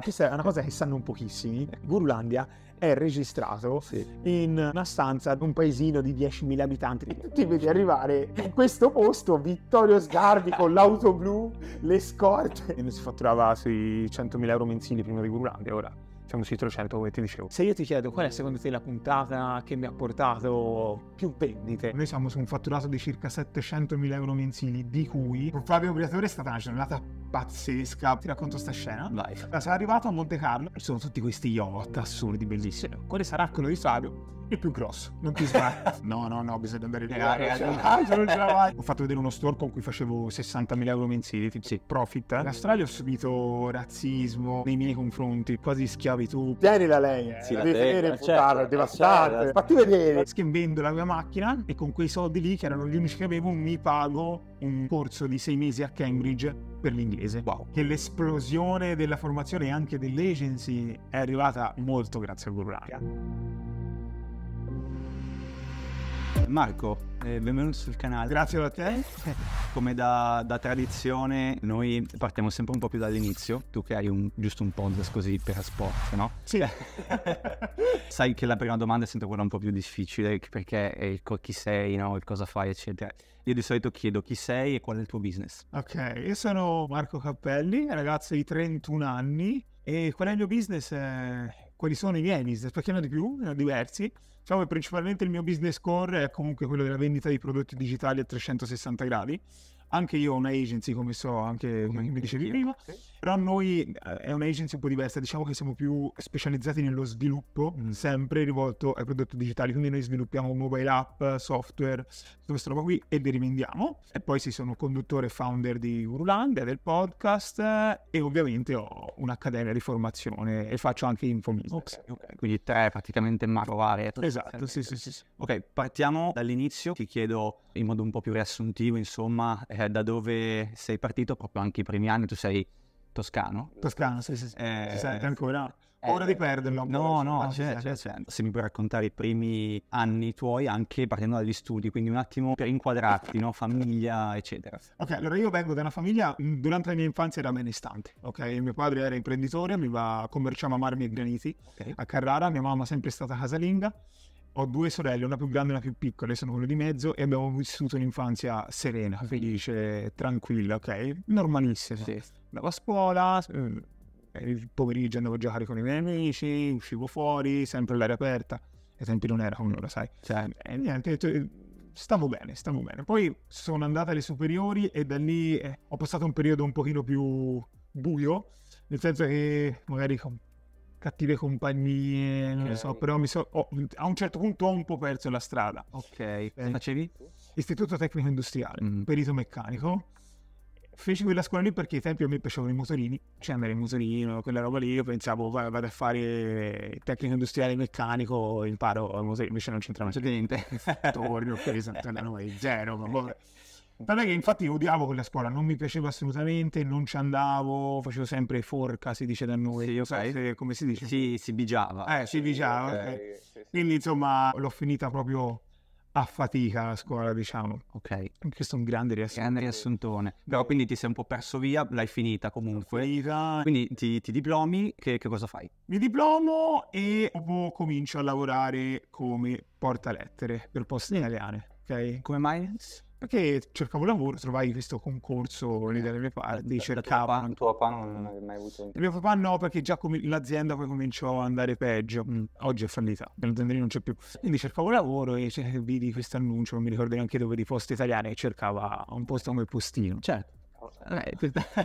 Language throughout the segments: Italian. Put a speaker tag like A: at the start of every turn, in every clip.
A: Questa è una cosa che sanno pochissimi. Ecco. Gurulandia è registrato sì. in una stanza di un paesino di 10.000 abitanti. E ti vedi arrivare in questo posto Vittorio Sgarbi con l'auto blu, le scorte. E non si fatturava sui 100.000 euro mensili prima di Gurulandia, ora c'è un sito 100 come ti dicevo. Se io ti chiedo qual è secondo te la puntata che mi ha portato più vendite? Noi siamo su un fatturato di circa 700.000 euro mensili, di cui con Flavio Briatore è stata una giornata pazzesca. Ti racconto sta scena. Vai. Sono arrivato a Monte Carlo, ci sono tutti questi yacht assurdi, bellissimi. Quale sarà quello di Fabio? il più grosso, non ti sbagli. no, no, no, bisogna andare in ah, là. Ho fatto vedere uno store con cui facevo 60.000 euro mensili, tipo sì. profit. In Australia ho subito razzismo nei miei confronti, quasi schiavitù. Tienila lei, eh, sì, la devi tenere eh, puttana, certo, eh, devastante. Certo. Fatti vedere. Vendo la mia macchina e con quei soldi lì, che erano gli unici che avevo, mi pago un corso di sei mesi a Cambridge per l'inglese. Wow. Che l'esplosione della formazione e anche dell'agency è arrivata molto grazie a Guru Ranga.
B: Marco, eh, benvenuto sul canale. Grazie a te. Come da, da, tradizione, noi partiamo sempre un po' più dall'inizio. Tu che hai un, giusto un podcast così per sport, no? Sì. Sai che la prima domanda è sempre quella un po' più difficile perché è il chi sei, no? il cosa fai, eccetera. Io di solito chiedo chi sei e qual è il tuo business.
A: Ok, io sono Marco Cappelli, ragazzo di 31 anni e qual è il mio business? Eh, quali sono i miei business, perché ne ho di più, ne eh, ho diversi. Diciamo che principalmente il mio business core è comunque quello della vendita di prodotti digitali a 360 gradi anche io ho un'agency, come so, anche come mi dicevi prima, sì. però noi eh, è un'agency un po' diversa, diciamo che siamo più specializzati nello sviluppo, mm. sempre rivolto ai prodotti digitali, quindi noi sviluppiamo mobile app, software, tutta questa roba qui e li rivendiamo. E poi sì, sono conduttore e founder di Urulandia, del podcast eh, e ovviamente ho un'accademia di formazione e faccio anche infomix Okay, okay.
B: Quindi tre praticamente macro aree. Esatto, sì, sì, sì, sì. Ok, partiamo dall'inizio, ti chiedo in modo un po' più riassuntivo, insomma, eh, da dove sei partito proprio anche i primi anni, tu sei toscano.
A: Toscano, sì, sì, sì. Eh, ci sente ancora. Eh, Ora di perderlo. No, no, ah, c'è, c'è, c'è.
B: se mi puoi raccontare i primi anni tuoi, anche partendo dagli studi, quindi un attimo per inquadrarti, no? famiglia, eccetera.
A: Ok, allora io vengo da una famiglia, mm, durante la mia infanzia era benestante, ok? Mio padre era imprenditore, mi va, commerciava marmi e graniti okay. a Carrara, mia mamma è sempre stata casalinga, ho due sorelle, una più grande e una più piccola, sono quello di mezzo e abbiamo vissuto un'infanzia serena, felice, tranquilla, ok? Normalissima. Sì. Andavo a scuola, eh, eh, il pomeriggio andavo a giocare con i miei amici, uscivo fuori, sempre all'aria aperta. E tempi non era come ora, sai? Cioè, e niente, eh, stavo bene, stavo bene. Poi sono andata alle superiori e da lì eh, ho passato un periodo un pochino più buio, nel senso che magari cattive compagnie, non okay. so, però mi so, oh, a un certo punto ho un po' perso la strada. Ok, facevi? Istituto Tecnico Industriale, mm. perito meccanico. Feci quella scuola lì perché ai tempi a me piacevano i motorini, cioè andare in motorino, quella roba lì, io pensavo vado a fare tecnico industriale meccanico, imparo il motorino, invece non c'entrava niente. Torno, ho preso, cioè, andavo a zero, Tant'è che infatti odiavo quella scuola, non mi piaceva assolutamente, non ci andavo, facevo sempre forca, si dice da noi.
B: Sì, okay. se, come si dice? Sì, si bigiava. Eh,
A: si bigiava. Okay. Okay. Quindi insomma l'ho finita proprio
B: a fatica la scuola, diciamo. Ok. Questo è un grande riassuntone. Grande riassuntone. Però quindi ti sei un po' perso via, l'hai finita comunque. Finita. Quindi ti, ti diplomi, che, che, cosa fai?
A: Mi diplomo e dopo comincio a lavorare come portalettere per poste italiane. Ok. Come mai? Perché cercavo lavoro, trovai questo concorso lì eh, dalle mie parti, da, cercavo... Il
B: tuo papà non avevi mai avuto... Il mio
A: papà no, perché già com- l'azienda poi cominciò a andare peggio. Mm. Oggi è fallita, l'azienda non c'è più. Quindi cercavo lavoro e vidi questo annuncio, non mi ricordo neanche dove, di Poste Italiane, che cercava un posto come postino. Certo.
B: Eh,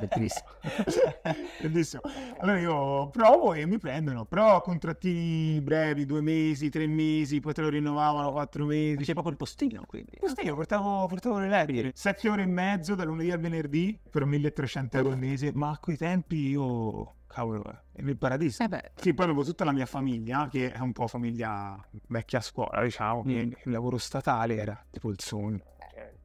B: Bellissimo.
A: Bellissimo. Allora io provo e mi prendono, però contrattini brevi, due mesi, tre mesi, poi te lo rinnovavano quattro mesi. C'è proprio il postino quindi. Il postino, portavo, portavo le lettere. Sette ore e mezzo da lunedì al venerdì per 1300 euro al mese, ma a quei tempi io... Cavolo, è il paradiso. Eh beh. Sì, poi avevo tutta la mia famiglia, che è un po' famiglia vecchia scuola, diciamo, mm. il lavoro statale era tipo il sogno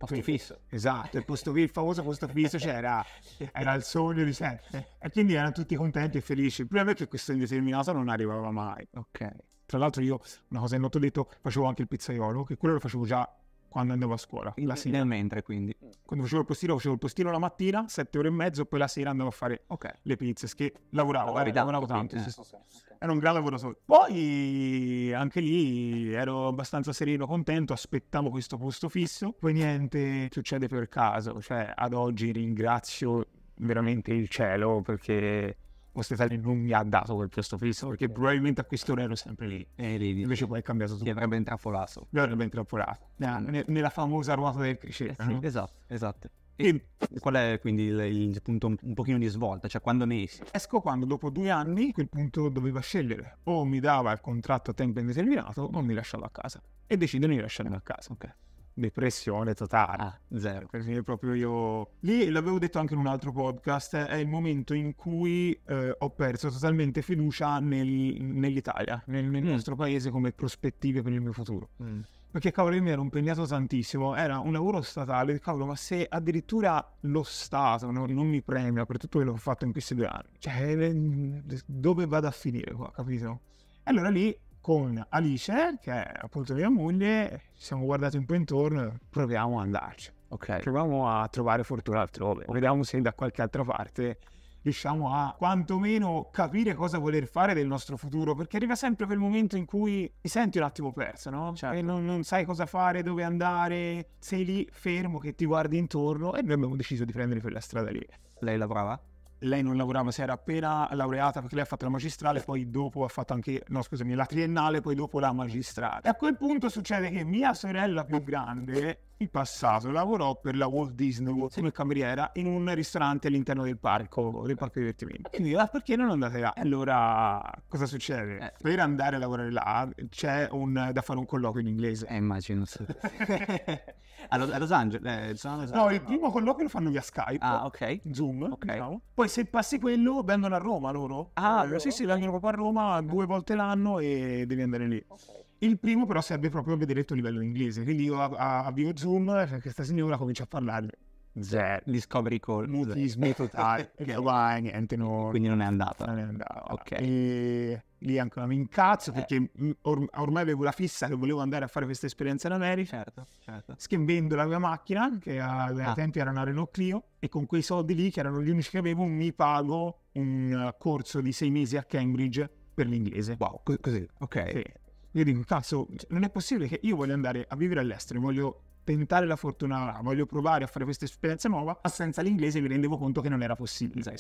A: Posto quindi, fisso. Esatto, il, posto, il famoso posto fisso c'era cioè, era il sogno di sempre. E quindi erano tutti contenti e felici. Il problema è che questo indeterminato non arrivava mai. Ok. Tra l'altro io, una cosa che non ho detto, facevo anche il pizzaiolo, che quello lo facevo già quando andavo a scuola. La sera. Nel mentre quindi. Mm. Quando facevo il postino, facevo il postino la mattina, sette ore e mezzo, poi la sera andavo a fare okay. le pizze, che lavoravo, eh, lavoravo tanto. Quindi, eh. Era un gran lavoratore. Poi anche lì ero abbastanza sereno, contento, aspettavo questo posto fisso, poi niente succede per caso, cioè ad oggi ringrazio veramente il cielo perché Poste Italiane non mi ha dato quel prezzo fisso perché okay. probabilmente a quest'ora ero sempre lì. E eh, lì Invece poi è cambiato tutto. Mi avrebbe intrappolato.
B: Mi avrebbe intrappolato. Ne, nella famosa ruota del crescente. Eh, sì, no? Esatto, esatto. E, qual è quindi il, il, punto un pochino di svolta? Cioè quando ne esci? Esco quando dopo due anni
A: quel punto doveva scegliere o mi dava il contratto a tempo indeterminato o mi lasciava a casa. E decido di lasciarmi a casa. Ok depressione totale. Ah, zero. Perché proprio io... Lì l'avevo detto anche in un altro podcast, è il momento in cui eh, ho perso totalmente fiducia nel, nell'Italia, nel, nel mm. nostro paese come prospettive per il mio futuro. Mm. Perché cavolo, io mi ero impegnato tantissimo, era un lavoro statale, cavolo, ma se addirittura lo Stato no, non mi premia per tutto quello che ho fatto in questi due anni, cioè eh, dove vado a finire qua, capito? E allora lì con Alice, che è appunto mia moglie, ci siamo guardati un po' intorno, proviamo ad andarci. Okay. Proviamo a trovare fortuna altrove, vediamo se da qualche altra parte riusciamo a quantomeno capire cosa voler fare del nostro futuro, perché arriva sempre quel momento in cui ti senti un attimo perso, no? Certo. E non, non, sai cosa fare, dove andare, sei lì fermo che ti guardi intorno e noi abbiamo deciso di prendere quella strada lì. Lei lavorava? lei non lavorava, si era appena laureata perché lei ha fatto la magistrale, poi dopo ha fatto anche, no scusami, la triennale, poi dopo la magistrale. E a quel punto succede che mia sorella più grande, in passato, lavorò per la Walt Disney World come cameriera in un ristorante all'interno del parco, del parco divertimento. quindi, ma ah, perché non andate là? E allora, cosa succede? Eh. Per andare a lavorare là c'è un, da fare un colloquio in
B: inglese. Eh, immagino. A, Los, a Los Angeles? Eh, no, Los Angeles, ah,
A: il no. primo colloquio lo fanno via Skype. Ah,
B: ok. Zoom, okay. Diciamo.
A: Poi se passi quello, vengono a Roma loro. Ah, eh, sì, sì, vengono proprio a Roma due volte l'anno e devi andare lì. Okay. Il primo però serve proprio a vedere il tuo livello in inglese, quindi io avvio Zoom e eh, questa signora comincia a parlare
B: Zero. Discovery Call. Mutismo
A: totale, perché ormai niente, non... Quindi
B: non è andata. Non è andata.
A: Ok. E lì ancora mi incazzo eh. perché or- ormai avevo la fissa che volevo andare a fare questa esperienza in America. Certo, certo. Schembendo la mia macchina, che ai ah. tempi era una Renault Clio, e con quei soldi lì, che erano gli unici che avevo, mi pago un eh, corso di sei mesi a Cambridge per l'inglese. Wow, così, ok. Sì. Io dico, cazzo, cioè, non è possibile che io voglio andare a vivere all'estero, voglio tentare la fortuna ah, voglio provare a fare questa esperienza nuova, ma senza l'inglese mi rendevo conto che non era possibile. Sai?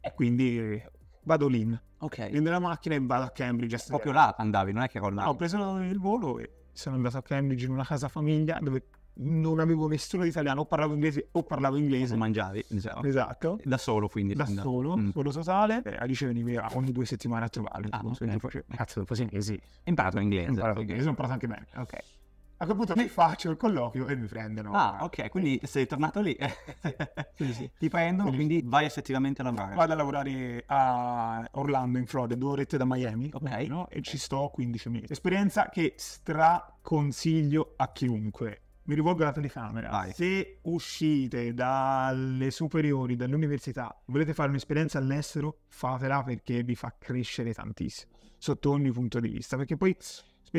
A: E quindi vado lì. Ok. Prendo la macchina e vado a Cambridge. A Proprio là andavi, non è che con la... No, ho preso il volo e sono andato a Cambridge in una casa famiglia dove non avevo nessuno di italiano, o parlavo inglese o parlavo inglese.
B: O mangiavi, diciamo. Esatto. Da solo quindi. Da solo, mm.
A: solo totale. E Alice veniva ogni due settimane a trovare. Ah, okay. Cioè, cazzo, dopo sei mesi. Imparato inglese. Imparato inglese, ho imparato anche bene. Ok. A quel punto mi faccio il colloquio
B: e mi prendono. Ah, ok, quindi sei tornato lì. sì, sì. Ti prendono, quindi, quindi vai effettivamente a lavorare. Vado a lavorare a Orlando,
A: in Florida, due orette da Miami. Ok. No? E ci sto 15 mesi. Esperienza che straconsiglio a chiunque mi rivolgo alla telecamera. Vai. Se uscite dalle superiori, dall'università, volete fare un'esperienza all'estero, fatela perché vi fa crescere tantissimo sotto ogni punto di vista. Perché poi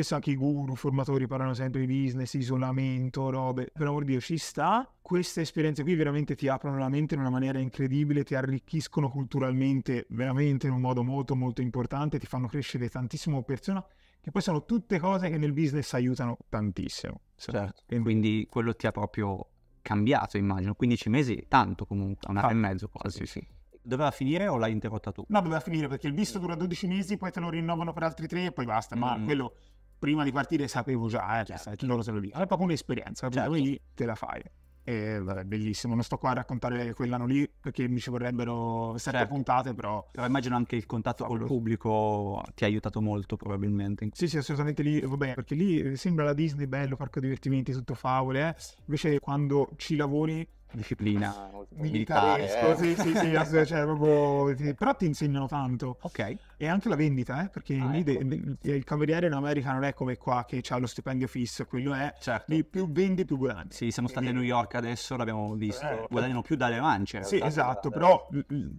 A: spesso anche i guru, i formatori parlano sempre di business, isolamento, robe, per amor di Dio ci sta. Queste esperienze qui veramente ti aprono la mente in una maniera incredibile, ti arricchiscono culturalmente veramente in un modo molto molto importante, ti fanno crescere tantissimo persona, che poi sono tutte cose che nel business aiutano
B: tantissimo. Certo. Quindi, Quindi quello ti ha proprio cambiato, immagino. 15 mesi, tanto comunque, un anno e mezzo quasi. Sì, sì. Doveva finire o l'hai interrotta tu?
A: No, doveva finire perché il visto dura 12 mesi, poi te lo rinnovano per altri 3 e poi basta. Ma mm. quello prima di partire sapevo già, eh, certo. Cioè, loro te lo dicono, è proprio un'esperienza, certo. quindi te la fai. E vabbè, bellissimo, non sto qua a raccontare quell'anno lì perché mi ci vorrebbero sette certo. puntate, però...
B: però... immagino anche il contatto con il pubblico ti ha aiutato molto probabilmente. Sì, sì, assolutamente lì, vabbè, perché lì sembra la
A: Disney bello, parco divertimenti, tutto favole, eh? invece quando ci lavori
B: disciplina ah, militare. militare eh. Sì, sì, sì,
A: cioè, proprio... però ti insegnano tanto. Ok. E anche la vendita, eh, perché ah, ecco. il cameriere in America non è come qua che ha lo stipendio fisso,
B: quello è certo. più vendi più guadagni. Sì, siamo stati a New York adesso, l'abbiamo visto, eh. Certo. guadagnano più dalle mance. Sì, esatto, esatto eh. però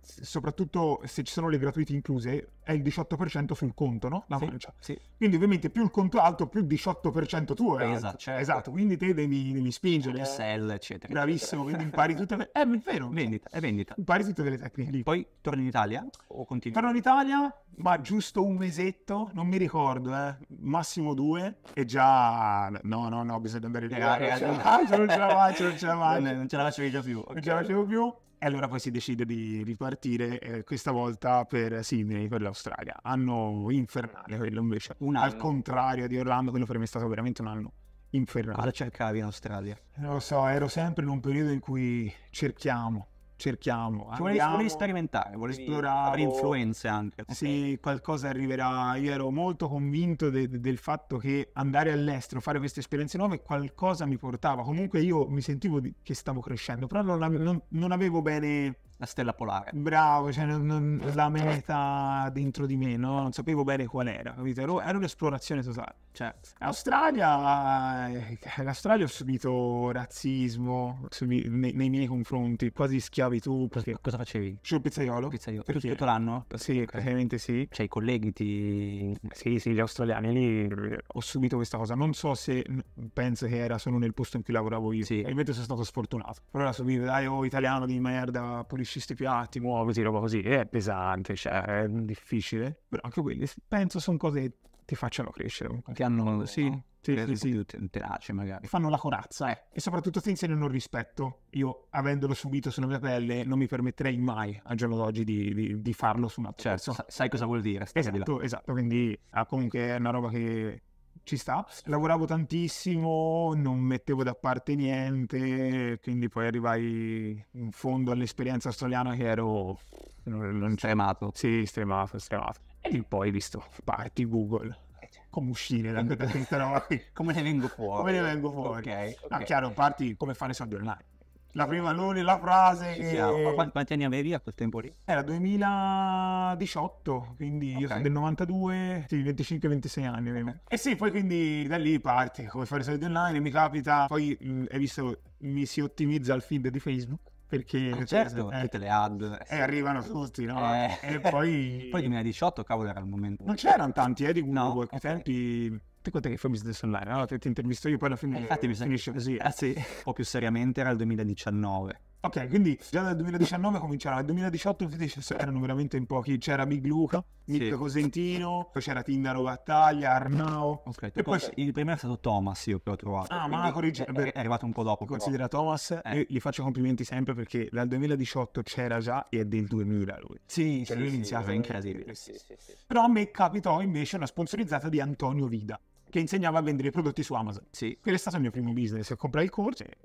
A: soprattutto se ci sono le gratuite incluse, è il 18% sul conto, no? La sì, Sì. Quindi ovviamente più il conto è alto, più il 18% tuo è esatto, alto. Esatto. esatto. Quindi te devi, devi spingere. Eh. Sell, eccetera. Bravissimo, quindi impari tutte le... Eh, è vero. Vendita, è vendita. Impari tutte le tecniche lì. Poi torni in Italia o continui? Torno in Italia, ma giusto un mesetto, non mi ricordo, eh. Massimo due e già... No, no, no, bisogna andare in Italia. Ah, non ce la faccio, non ce la faccio.
B: non, ce la facevo già più. Okay. Non ce la
A: facevo più. E allora poi si decide di ripartire, eh, questa volta per Sydney, per l'Australia. Anno infernale quello invece. Un anno. Al contrario di Orlando, quello per me è stato veramente un anno
B: infernale. Cosa cercavi in Australia?
A: Non lo so, ero sempre in un periodo in cui cerchiamo, cerchiamo. Ci volevi, volevi
B: sperimentare, volevi esplorare. influenze anche. Okay. Sì,
A: qualcosa arriverà. Io ero molto convinto de, del fatto che andare all'estero, fare queste esperienze nuove, qualcosa mi portava. Comunque io mi sentivo di, che stavo crescendo, però non, non,
B: non, avevo bene... La stella polare.
A: Bravo, cioè non, la meta dentro di me, no? non sapevo bene qual era, capito? Ero, era un'esplorazione totale. Cioè, Australia, eh, l'Australia ho subito razzismo subi- nei, nei, miei confronti, quasi schiavitù. Perché... Cosa facevi? Sono pizzaiolo. Pizzaiolo. Perché? Tutto l'anno? Sì, okay. praticamente sì. Cioè i colleghi ti... Sì, sì, gli australiani lì... Ho subito questa cosa. Non so se penso che era solo nel posto in cui lavoravo io. Sì. E invece sono stato sfortunato. Allora subito, dai, oh italiano di merda, pulisci sti piatti, muoviti, roba così. È pesante, cioè, è difficile. Però anche quelli, penso, sono cose ti facciano crescere. Ti hanno, sì, no? sì, sì, sì. tenace magari. Fanno la corazza, eh. E soprattutto ti insegnano il rispetto. Io, avendolo subito sulla mia pelle, non mi permetterei mai, al giorno d'oggi, di, di, di farlo su una persona. Certo, persona. sai cosa vuol
B: dire. Esatto,
A: esatto. Quindi, ah, comunque, è una roba che ci sta. Lavoravo tantissimo, non mettevo da parte niente, quindi poi arrivai in fondo all'esperienza australiana che ero... Non, non... Stremato. Sì, stremato, stremato. E lì poi, visto, parti Google. Eh, cioè. Come uscire da, questa roba come ne vengo fuori? Come ne vengo fuori? Okay, okay. No, chiaro, parti come fare soldi online. La prima lui, la frase. e... Ah, ma quanti,
B: quanti anni avevi a quel tempo lì?
A: Era 2018, quindi okay. io sono del 92, sì, 25-26 anni avevo. Okay.
B: E sì, poi quindi da lì parte come
A: fare soldi online. Mi capita, poi mm, hai visto, mi si ottimizza il feed di Facebook
B: perché ah, cioè, certo, cioè, tutte le ad eh, eh, arrivano tutti no? Eh. e poi poi 2018 cavolo era il momento non c'erano tanti eh, di Google no, okay. tempi ti conta che fai business online no? ti, intervisto io poi alla fine eh, infatti mi finisce così eh, ah, sì. un po' più seriamente era il 2019 Ok, quindi già dal
A: 2019 cominciava, nel 2018 erano veramente in pochi, c'era Big Luca, Mirko sì. Cosentino, poi c'era Tindaro Battaglia, Arnao. Ok, e poi...
B: Il primo è stato Thomas, io che ho trovato. Ah, ma corrige... è, è arrivato un po' dopo. Considera però. Thomas, eh. io gli faccio complimenti sempre perché
A: dal 2018 c'era già e è del 2000 lui. Sì, cioè, sì, lui è iniziato, è incredibile. Sì, sì, sì. Però a me capitò invece una sponsorizzata di Antonio Vida che insegnava a vendere i prodotti su Amazon. Sì. Quello è stato il mio primo business. Ho comprato il corso e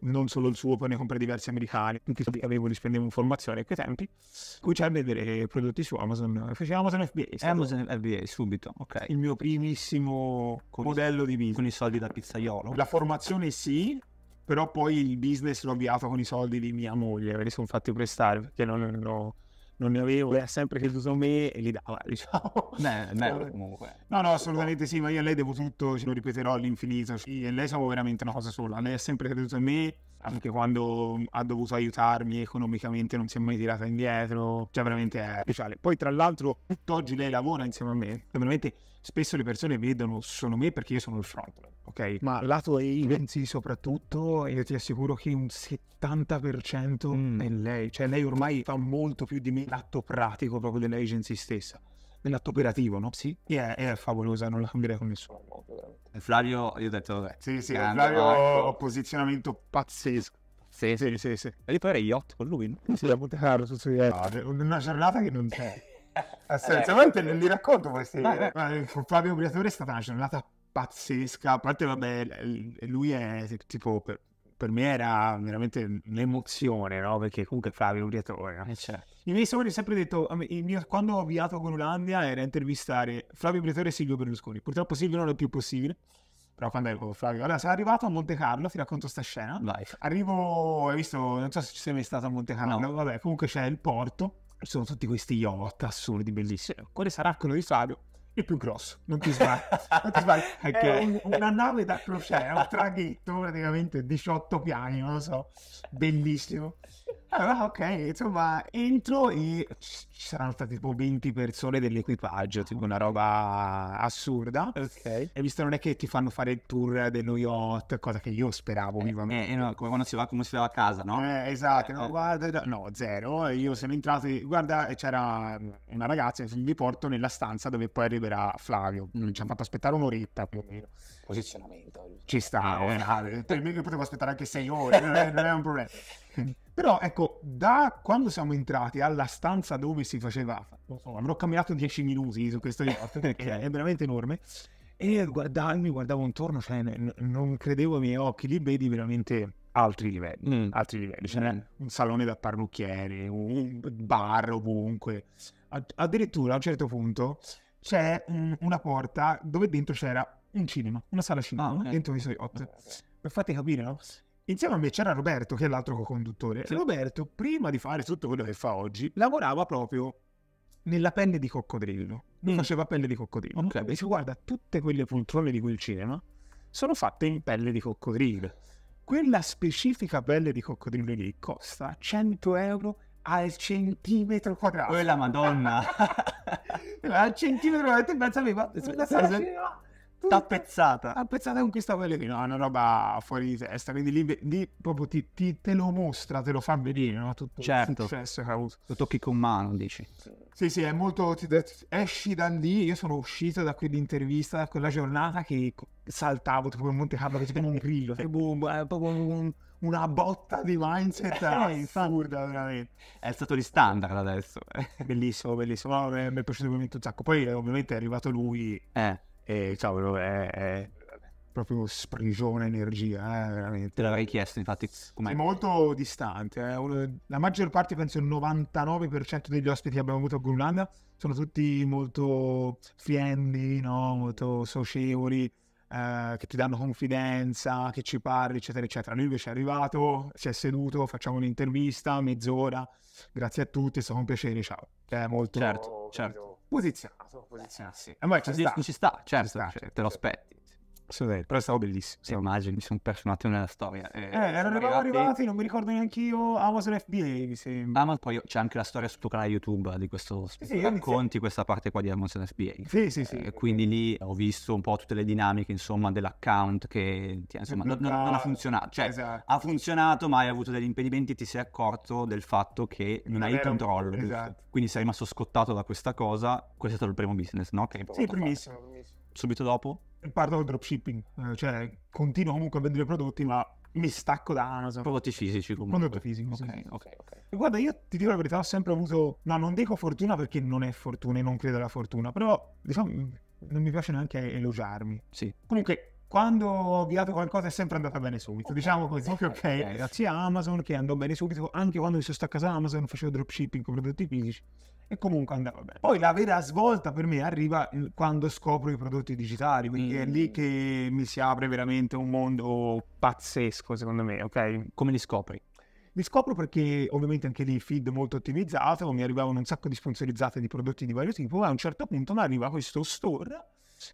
A: non solo il suo, poi ne comprai diversi americani, tutti i soldi che avevo li spendevo in formazione a quei tempi, cominciai a vendere prodotti su Amazon, feci Amazon FBA. Amazon FBA subito, ok. Il mio primissimo con
B: modello i, di business. Con i soldi da
A: pizzaiolo? La formazione sì, però poi il business l'ho avviato con i soldi di mia moglie, me li sono fatti prestare perché non ero non ne avevo, lei ha sempre creduto a me e gli dava, diciamo. Beh, bello cioè, comunque. No, no, assolutamente sì, ma io a lei devo tutto, ce lo ripeterò all'infinito. e lei siamo veramente una cosa sola, lei ha sempre creduto a me anche quando ha dovuto aiutarmi economicamente non si è mai tirata indietro, cioè veramente è speciale. Poi tra l'altro tutt'oggi lei lavora insieme a me, veramente spesso le persone vedono solo me perché io sono il frontman, ok? Ma lato eventi soprattutto, io ti assicuro che un 70% mm. è lei, cioè lei ormai fa molto più di me l'atto pratico proprio dell'agency stessa lato operativo, no? Sì. È, è, favolosa, non la cambierei con nessuno.
B: Flavio, io ho
A: detto, beh, sì, sì, grande, Flavio ho posizionamento pazzesco. Sì, sì, sì, sì. E io farei yacht con lui. No? Sì, da Carlo, su suo yacht. una giornata che non c'è. Assolutamente non li racconto questi. Dai, eh, Flavio Briatore è stata una giornata pazzesca. A parte, vabbè, lui è tipo per per me era veramente un'emozione, no?
B: Perché comunque Flavio è un riatore. Eh certo.
A: I miei sogni ho sempre detto, mio, quando ho avviato con Ulandia era intervistare Flavio Briatore e Silvio Berlusconi. Purtroppo Silvio non è più possibile. Però quando ero con Flavio, allora sono arrivato a Monte Carlo, ti racconto sta scena. Vai. Arrivo, hai visto, non so se ci sei mai stato a Monte Carlo, no. vabbè, comunque c'è il porto, ci sono tutti questi yacht assurdi, bellissimi. Quale sarà quello di Flavio? il più grosso, non ti sbagli, non ti sbagli. okay. Ecco. un, una nave da crociera, un traghetto praticamente 18 piani, non lo so, bellissimo. Allora, ok, insomma, entro e ci saranno state tipo 20 persone dell'equipaggio, tipo una roba assurda. Ok. E visto non è che ti fanno fare il tour dello yacht, cosa che io speravo eh, vivamente.
B: Eh, eh, no, come quando si va, come si va a casa, no? Eh, esatto, eh, no,
A: eh. guarda, no, zero. Io sono entrato, guarda, c'era una ragazza, mi porto nella stanza dove poi arriverà Flavio. ci hanno fatto aspettare un'oretta più o meno posizionamento. Ci sta, eh, eh potevo aspettare anche sei ore, non è, non è un problema. Però ecco, da quando siamo entrati alla stanza dove si faceva, non avrò camminato dieci minuti su questo yacht, okay. è veramente enorme, e guardarmi, guardavo intorno, cioè n- non credevo ai miei occhi, lì vedi veramente altri livelli, mm. altri livelli. Cioè, mm. un salone da parrucchiere, un bar ovunque. Addirittura a un certo punto c'è un, una porta dove dentro c'era un cinema, una sala cinema, ah, okay. dentro i suoi hot. Okay, okay. Per farti capire, no? Insieme a me c'era Roberto, che è l'altro co-conduttore. Sì. Roberto, prima di fare tutto quello che fa oggi, lavorava proprio nella pelle di coccodrillo. Non mm. faceva pelle di coccodrillo. Ok, beh, si guarda, tutte quelle poltrone di quel cinema sono fatte in pelle di coccodrillo. Quella specifica pelle di coccodrillo lì costa 100 euro al centimetro quadrato.
B: Quella madonna!
A: al centimetro quadrato, pensavi, ma
B: tappezzata.
A: Tappezzata con questa pellegrina, no, una roba fuori di testa. Quindi lì, lì proprio ti, ti, te lo mostra, te lo fa vedere,
B: no? Tutto certo. il successo che ha avuto. Lo tocchi con mano, dici.
A: Sì, sì, è molto... Ti, esci da lì, io sono uscito da quell'intervista, da quella giornata che saltavo tipo in Monte Carlo, che c'era un grillo, boom, è proprio un, una botta di mindset eh, assurda, veramente. È stato di standard adesso. bellissimo, bellissimo, no, mi è, mi è piaciuto un sacco. Poi eh, ovviamente è arrivato lui... Eh e cavolo, è, è proprio
B: sprigiona energia, eh, veramente. Te l'avrei chiesto, infatti. Com'è? È
A: molto
B: distante.
A: Eh. La maggior parte, penso il 99% degli ospiti che abbiamo avuto a Groenlandia sono tutti molto friendly, no? molto socievoli, eh, che ti danno confidenza, che ci parli, eccetera, eccetera. Lui invece è arrivato, si è seduto, facciamo un'intervista, mezz'ora. Grazie a tutti, è stato un piacere, ciao. È molto... Certo, certo posizionato, posizionarsi. E poi ci, sta.
B: ci sta, certo, ci sta, cioè, certo. te lo certo. aspetti. Scusate, però è stato bellissimo. Sì. Immagino, mi sono perso un attimo nella storia. Eh, eh erano arrivati, arrivati, non mi ricordo neanche io. Amazon ah, FBA, mi sembra. Amazon, ah, poi c'è anche la storia sul tuo canale YouTube di questo. Sì, sì, racconti questa parte qua di Amazon FBA. Sì, sì, sì. Eh, quindi lì ho visto un po' tutte le dinamiche, insomma, dell'account che insomma, non, non, ha funzionato. Cioè, esatto. ha funzionato, ma hai avuto degli impedimenti e ti sei accorto del fatto che non hai il controllo. Un... Esatto. Quindi sei rimasto scottato da questa cosa. Questo è stato il primo business, no? Che sì, primissimo, primissimo. Subito dopo?
A: parto dal dropshipping, eh, cioè continuo comunque a vendere prodotti, ma mi stacco da Amazon.
B: Prodotti fisici comunque. Prodotto fisico.
A: Sì, okay, okay, Guarda, io ti dico la verità, ho sempre avuto, no, non dico fortuna perché non è fortuna e non credo alla fortuna, però diciamo non mi piace neanche elogiarmi. Sì. Comunque quando ho avviato qualcosa è sempre andata bene subito. Okay, diciamo così, ok, okay. grazie a Amazon che andò bene subito, anche quando mi sono staccato da Amazon facevo dropshipping con prodotti fisici e comunque andava bene. Poi la vera svolta per me arriva quando scopro i prodotti digitali, quindi mm. è lì mm. che mi si apre veramente un mondo pazzesco secondo me, ok? Come li scopri? Li scopro perché ovviamente anche lì il feed molto ottimizzato, mi arrivavano un sacco di sponsorizzate di prodotti di vario tipo, a un certo punto mi arriva questo store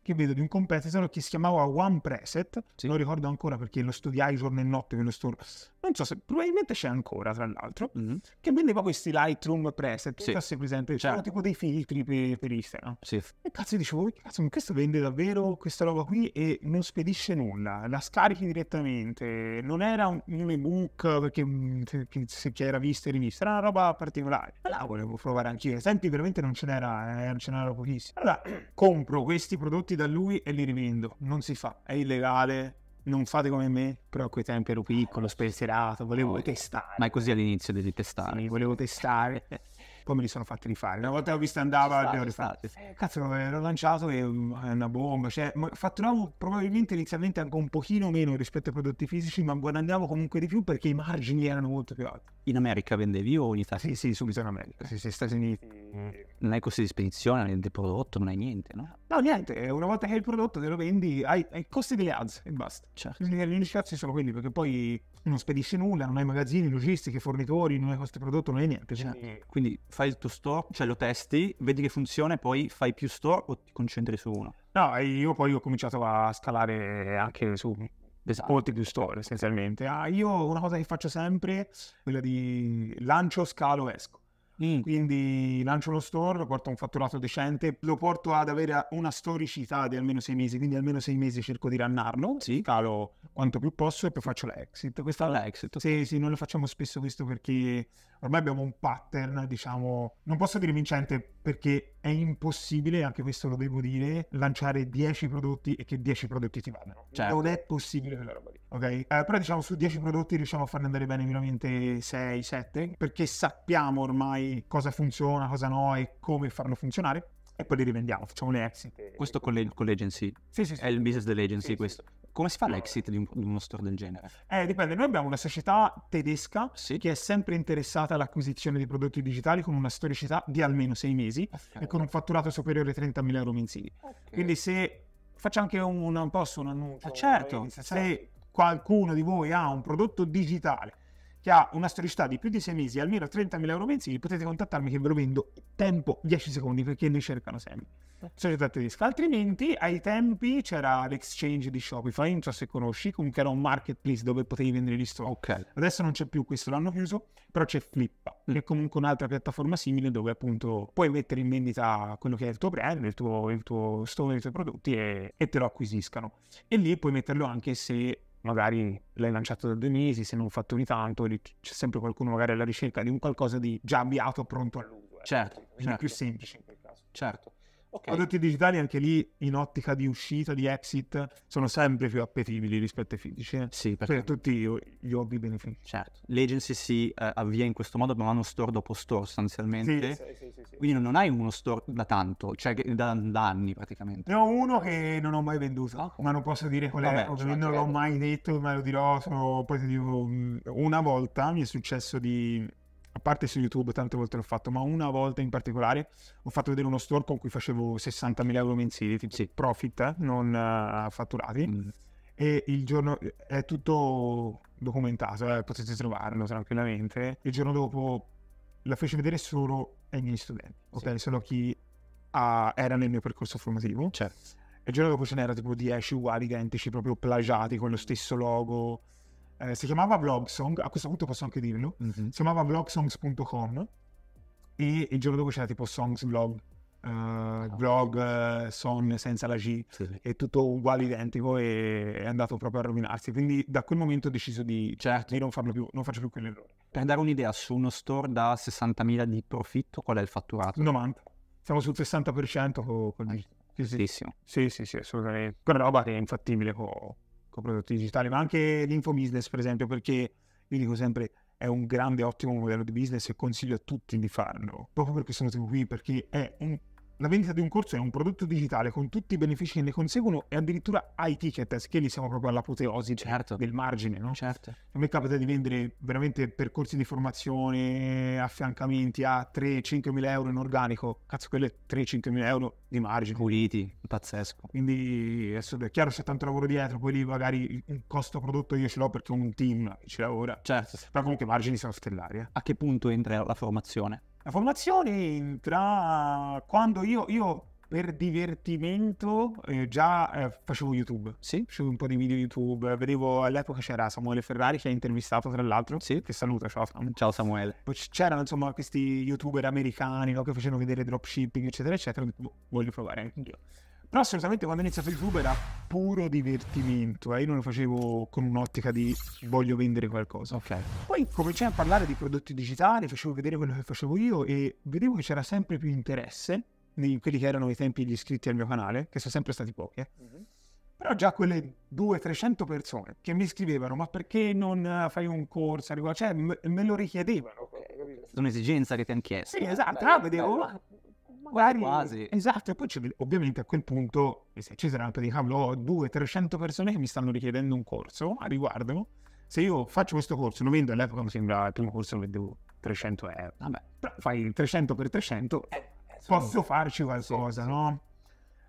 A: che vedo di un competitor che si chiamava One Preset, sì. non ricordo ancora perché lo studiai giorno e notte quello store, non so se probabilmente c'è ancora tra l'altro, mm-hmm. che vendeva questi Lightroom preset, sì. se presente, c'erano tipo dei filtri per, per Instagram. Sì. E cazzo dicevo, cazzo, questo vende davvero questa roba qui e non spedisce nulla, la scarichi direttamente, non era un, un ebook perché mm, se chi era vista e rivista, era una roba particolare. Ma la volevo provare anch'io, esempi veramente non ce n'era, eh, ce n'era pochissimo. Allora compro questi prodotti da lui e li rivendo, non si fa, è illegale, non fate come me, però a quei tempi ero piccolo, spensierato, volevo oh, testare.
B: Ma è così all'inizio devi
A: testare. Sì, volevo testare. Poi me li sono fatti rifare. Una eh, volta che ho visto andava, abbiamo ho Eh, cazzo, eh, l'ho lanciato e mm, è una bomba. Cioè, fatturavo probabilmente inizialmente anche un pochino meno rispetto ai prodotti fisici, ma guadagnavo comunque di più perché i margini erano molto più alti.
B: In America vendevi o in Italia? Sì, sì, subito in America. Sì, sì, Stati Uniti. Mm. Non hai costi di spedizione, non hai del prodotto, non hai niente, no?
A: No, niente, eh, una volta che hai il prodotto te lo vendi, hai, hai costi delle ads e basta. Certo. Gli unici cazzi sono quelli perché poi non spedisci nulla, non hai magazzini, logistiche, fornitori, non hai costi prodotto, non hai niente. Certo.
B: Quindi... quindi... fai il tuo store, cioè lo testi, vedi che funziona e poi fai più store o ti concentri su uno? No, io poi ho cominciato a scalare anche su
A: esatto. molti più store essenzialmente. Ah, io una cosa che faccio sempre è quella di lancio, scalo, esco. Mm. Quindi lancio lo store, lo porto a un fatturato decente, lo porto ad avere una storicità di almeno sei mesi, quindi almeno sei mesi cerco di rannarlo, sì. calo quanto più posso e poi faccio l'exit. Questa... L'exit. Sì, sì, noi lo facciamo spesso questo perché ormai abbiamo un pattern, diciamo, non posso dire vincente perché è impossibile, anche questo lo devo dire, lanciare 10 prodotti e che 10 prodotti ti vadano. Certo. Non è possibile quella roba lì, ok? Eh, però diciamo su 10 prodotti riusciamo a farne andare bene veramente 6, 7, perché sappiamo ormai cosa funziona, cosa no e come farlo funzionare e poi li
B: rivendiamo, facciamo le exit. Questo con le, con l'agency? Sì, sì, sì. È il business dell'agency sì, questo. Sì. Come si fa l'exit di, un, di, uno store del genere?
A: Eh, dipende. Noi abbiamo una società tedesca sì. che è sempre interessata all'acquisizione di prodotti digitali con una storicità di almeno sei mesi okay. e con un fatturato superiore a 30.000 euro mensili. Okay. Quindi se faccio anche un, un, posto, un annuncio. Ah, certo, eh, se certo. qualcuno di voi ha un prodotto digitale che ha una storicità di più di 6 mesi, almeno 30.000 euro mensili, potete contattarmi che ve lo vendo tempo 10 secondi perché ne cercano sempre. Società tedesca. Altrimenti, ai tempi c'era l'exchange di Shopify, non so se conosci, comunque era un marketplace dove potevi vendere gli stock. Okay. Adesso non c'è più questo, l'hanno chiuso, però c'è Flippa, mm. che è comunque un'altra piattaforma simile dove appunto puoi mettere in vendita quello che è il tuo brand, il tuo, il tuo store, i tuoi prodotti e, e te lo acquisiscano. E lì puoi metterlo anche se magari l'hai lanciato da due mesi, se non fatto ogni tanto, c'è sempre qualcuno magari alla ricerca di un qualcosa di già avviato pronto all'uso. Ecco. Certo, certo. È più semplice in quel caso. Certo. Okay. Prodotti digitali anche lì in ottica di uscita, di exit, sono sempre più appetibili rispetto
B: ai fisici. Eh. Sì, perché... Per cioè, tutti gli ovvi benefici. Certo, l'agency si uh, avvia in questo modo, ma hanno store dopo store sostanzialmente. Sì, sì, sì, sì, Quindi non hai uno store da tanto, cioè da, da anni praticamente.
A: Ne ho uno che non ho mai venduto, ah, okay. ma non posso dire qual è, Vabbè, cioè, non l'ho mai detto, ma lo dirò solo positivo. Mm, una volta mi è successo di a parte su YouTube tante volte l'ho fatto, ma una volta in particolare ho fatto vedere uno store con cui facevo 60.000 euro mensili, tipo sì. profit, eh, non uh, fatturati. Mm. E il giorno è tutto documentato, eh, potete trovarlo tranquillamente. Il giorno dopo la fece vedere solo ai miei studenti, ok? Sì. Solo chi ha, era nel mio percorso formativo. Certo. E il giorno dopo ce n'era tipo 10 uguali identici, proprio plagiati con lo stesso logo eh, si chiamava Vlogsong, a questo punto posso anche dirlo, mm-hmm. si chiamava vlogsongs.com e il giorno dopo c'era tipo songs vlog, uh, ah. vlog uh, son senza la G, sì. è tutto uguale identico e è andato proprio a
B: rovinarsi. Quindi da quel momento ho deciso di, certo. di non farlo più, non faccio più quell'errore. Per dare un'idea, su uno store da 60.000 di profitto, qual è il fatturato?
A: 90. Siamo sul 60% con, ah, il... Ah,
B: sì, sì. sì, sì, sì, assolutamente. Quella roba è infattibile con con prodotti
A: digitali, ma anche l'info business, per esempio, perché io dico sempre è un grande, ottimo modello di business e consiglio a tutti di farlo, proprio perché sono qui, perché è un la vendita di un corso è un prodotto digitale con tutti i benefici che ne conseguono e addirittura ai ticket, che lì siamo proprio all'apoteosi certo. del margine, no? Certo. A me capita di vendere veramente percorsi di formazione, affiancamenti a 3-5 mila euro in organico, cazzo quelle 3-5 mila euro di margine. Puliti, pazzesco. Quindi adesso è chiaro se tanto lavoro dietro, poi lì magari il costo prodotto io ce l'ho perché ho un team che ci lavora. Certo. Però comunque i margini sono stellari. Eh. A che punto
B: entra la formazione?
A: La formazione entra quando io, io per divertimento eh, già eh, facevo YouTube, sì. facevo un po' di video YouTube, vedevo all'epoca c'era Samuele Ferrari che ha intervistato tra l'altro, sì. che saluta, ciao Samuele. Ciao Samuele. C'erano insomma questi YouTuber americani no, che facevano vedere dropshipping eccetera eccetera, boh, voglio provare anche io. Però assolutamente quando ho iniziato YouTube era puro divertimento, eh? io non lo facevo con un'ottica di voglio vendere qualcosa. Ok. Poi cominciai a parlare di prodotti digitali, facevo vedere quello che facevo io e vedevo che c'era sempre più interesse in quelli che erano i tempi gli iscritti al mio canale, che sono sempre stati pochi. Eh? Mm-hmm. Però già quelle 200-300 persone che mi scrivevano ma perché non eh, fai un corso? Cioè me lo richiedevano.
B: Un'esigenza che ti hanno chiesto. Sì, esatto, dai, ah, vedevo, dai,
A: magari quasi. Esatto, e poi ovviamente a quel punto, se ci saranno per cavolo, ho 200-300 persone che mi stanno richiedendo un corso a riguardo. Se io faccio questo corso, lo vendo all'epoca mi sembra il primo corso lo vendevo 300 euro. Vabbè, però fai 300 per 300, eh, eh posso farci qualcosa, sì, no?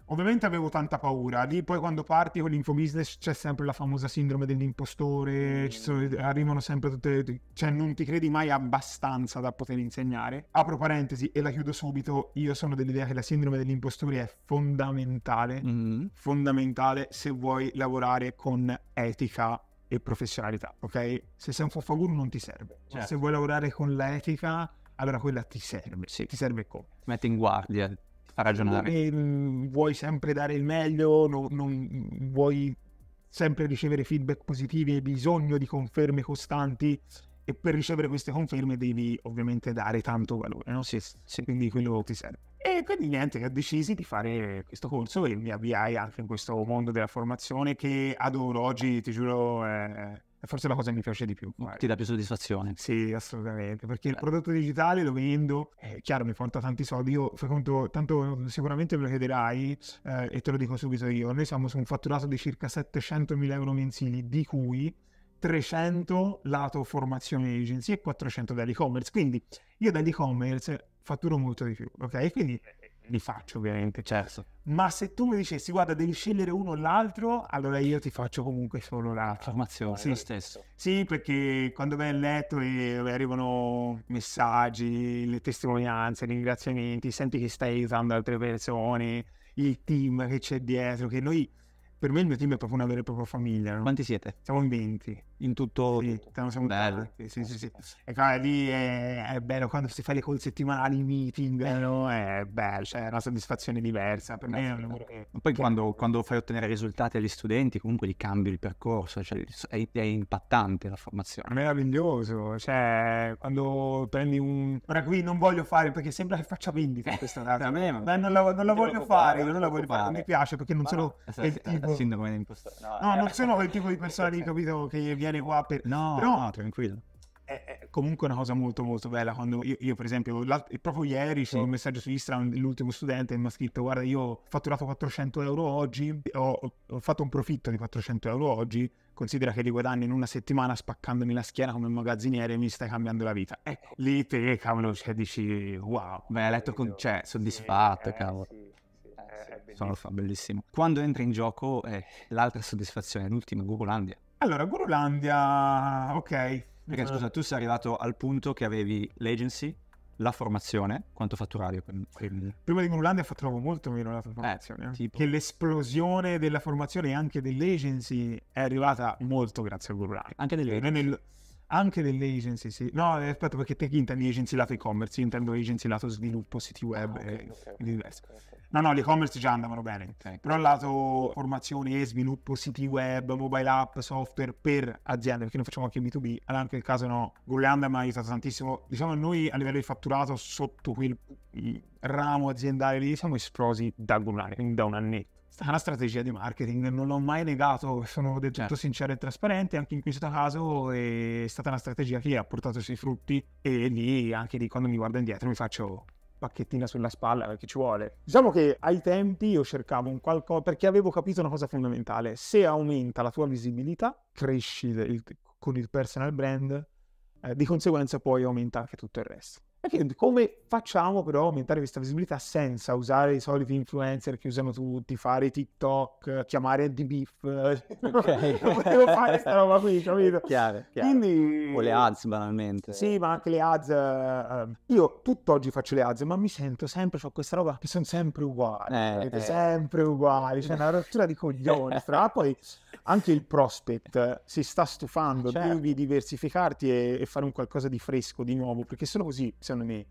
A: Ovviamente avevo tanta paura, lì poi quando parti con l'infobusiness c'è sempre la famosa sindrome dell'impostore, mm. sono, arrivano sempre tutte, cioè non ti credi mai abbastanza da poter insegnare. Apro parentesi e la chiudo subito, io sono dell'idea che la sindrome dell'impostore è fondamentale, mm-hmm. fondamentale se vuoi lavorare con etica e professionalità, ok? Se sei un fofaguro non ti serve, certo. se vuoi lavorare con l'etica allora quella ti serve, sì. ti serve come?
B: Metti in guardia a ragionare. E,
A: mm, vuoi sempre dare il meglio, non, non, vuoi sempre ricevere feedback positivi, hai bisogno di conferme costanti e per ricevere queste conferme devi ovviamente dare tanto valore, no? Sì, sì. quindi quello ti serve. E quindi niente, ho deciso di fare questo corso e mi avviai anche in questo mondo della formazione che adoro oggi, ti giuro... Eh, è forse la cosa che mi piace di più. Guarda. Ti dà più soddisfazione. Sì, assolutamente, perché Beh. il prodotto digitale lo vendo, è chiaro mi porta tanti soldi, io fai conto, tanto mm, sicuramente me lo chiederai eh, e te lo dico subito io, noi siamo su un fatturato di circa 700.000 euro mensili, di cui 300 lato formazione agency e 400 dall'e-commerce, quindi io dall'e-commerce fatturo molto di più, ok? Quindi li faccio ovviamente. Certo. Ma se tu mi dicessi guarda devi scegliere uno o l'altro, allora io ti faccio comunque solo la
B: formazione. Sì. Lo stesso.
A: Sì, perché quando vai a letto e arrivano messaggi, le testimonianze, i ringraziamenti, senti che stai aiutando altre persone, il team che c'è dietro, che noi, per me il mio team è proprio una vera e propria famiglia. No? Quanti siete? Siamo in 20 in tutto, sì, bello. Sì, sì, sì, E guarda, lì è, è, bello quando si fa le call settimanali, i meeting, eh, no? è bello, c'è cioè, una soddisfazione diversa.
B: Per me è un lavoro che... Poi che... Quando, quando, fai ottenere risultati agli studenti, comunque li cambi il percorso, cioè, è, è, impattante la formazione.
A: È meraviglioso, cioè quando prendi un... Ora qui non voglio fare, perché sembra che faccia vendita questa data. ma... non la, non la voglio fare,
B: non la voglio fare, mi
A: piace perché non ma sono... No, il tipo... No, no, eh. non sono il tipo di persona lì, capito, che vieni qua per... No, Però, no, tranquillo. È, è, comunque una cosa molto molto bella quando io, io per esempio proprio ieri sì. c'è un messaggio su Instagram l'ultimo studente mi ha scritto guarda io ho fatturato 400 euro oggi ho, ho, fatto un profitto di 400 euro oggi considera che li guadagno in una settimana spaccandomi la schiena come magazziniere e mi stai cambiando la vita ecco eh. lì
B: te cavolo cioè, dici wow beh hai letto con, cioè soddisfatto eh, sì, cavolo Eh, sì, bellissimo. Sono bellissimo. Quando entra in gioco eh, l'altra soddisfazione, l'ultima, Google Googleandia. Allora,
A: Gurulandia, ok.
B: Perché eh. scusa, tu sei arrivato al punto che avevi l'agency, la formazione, quanto fatturavi?
A: Prima di Gurulandia fatturavo molto meno la formazione. Eh, eh, tipo... Che l'esplosione della formazione e anche dell'agency è arrivata molto grazie a Gurulandia. Anche dell'agency. Cioè, Nel anche delle agency, sì. No, eh, aspetta, perché te intendi agency lato e-commerce, io intendo agency lato sviluppo, siti ah, web ah, okay, e okay, diverso. Okay, okay. No, no, le e-commerce già andavano bene, okay. però lato formazione e sviluppo siti web, mobile app, software per aziende, perché noi facciamo anche B2B, allora anche il caso no, Golland mi ha aiutato tantissimo. Diciamo noi a livello di fatturato sotto quel mm, ramo aziendale lì siamo esplosi da Golland, quindi da un annetto è una strategia di marketing, non l'ho mai negato, sono del tutto certo. sincero e trasparente, anche in questo caso è stata una strategia che ha portato i suoi frutti e lì anche lì quando mi guardo indietro mi faccio pacchettina sulla spalla perché eh, ci vuole. Diciamo che ai tempi io cercavo un qualcosa perché avevo capito una cosa fondamentale, se aumenta la tua visibilità, cresci il, con il personal brand, eh, di conseguenza poi aumenta anche tutto il resto come facciamo però a aumentare questa visibilità senza usare i soliti influencer che usano tutti, fare TikTok, chiamare di Beef? Okay. non potevo fare
B: questa roba qui, capito? Chiaro, chiaro. Quindi... O le ads banalmente. Sì, ma
A: anche le ads. Uh, io tutt'oggi faccio le ads, ma mi sento sempre, ho questa roba che sono sempre uguali, eh, eh. sempre uguali, c'è una rottura di coglioni. Fra poi anche il prospect si sta stufando, certo. devi diversificarti e, e, fare un qualcosa di fresco, di nuovo, perché solo così, se secondo me,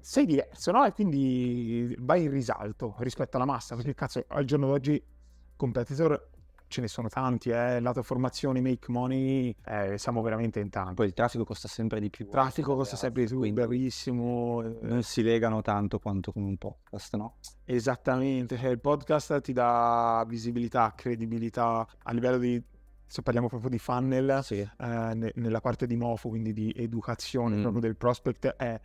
A: sei diverso, no? E quindi vai in risalto rispetto alla massa, perché cazzo, al giorno d'oggi competitor ce ne sono tanti, eh? lato formazione,
B: make money, eh, siamo veramente in tanti. Poi il traffico costa sempre di più. Il traffico eh, costa sempre di più, quindi bellissimo. Non si legano tanto quanto con un podcast, no? Esattamente,
A: cioè il podcast ti dà visibilità, credibilità a livello di se parliamo proprio di funnel, sì. eh, ne, nella parte di MOFO, quindi di educazione mm. proprio del prospect, è